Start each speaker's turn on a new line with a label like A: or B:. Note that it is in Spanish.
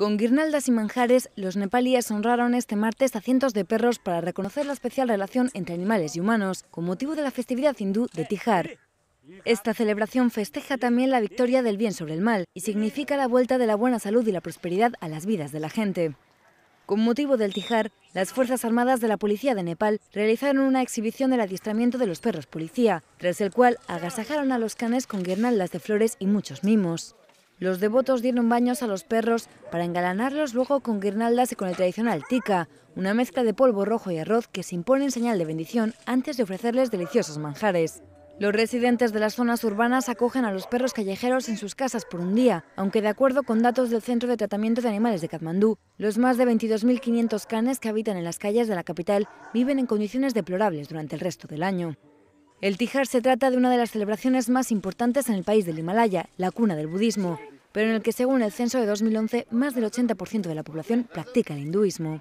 A: Con guirnaldas y manjares, los nepalíes honraron este martes a cientos de perros para reconocer la especial relación entre animales y humanos, con motivo de la festividad hindú de tijar Esta celebración festeja también la victoria del bien sobre el mal y significa la vuelta de la buena salud y la prosperidad a las vidas de la gente. Con motivo del Tijar, las Fuerzas Armadas de la Policía de Nepal realizaron una exhibición del adiestramiento de los perros policía, tras el cual agasajaron a los canes con guirnaldas de flores y muchos mimos. Los devotos dieron baños a los perros para engalanarlos luego con guirnaldas y con el tradicional tika, una mezcla de polvo rojo y arroz que se impone en señal de bendición antes de ofrecerles deliciosos manjares. Los residentes de las zonas urbanas acogen a los perros callejeros en sus casas por un día, aunque de acuerdo con datos del Centro de Tratamiento de Animales de Katmandú, los más de 22.500 canes que habitan en las calles de la capital viven en condiciones deplorables durante el resto del año. El Tijar se trata de una de las celebraciones más importantes en el país del Himalaya, la cuna del budismo pero en el que según el censo de 2011 más del 80% de la población practica el hinduismo.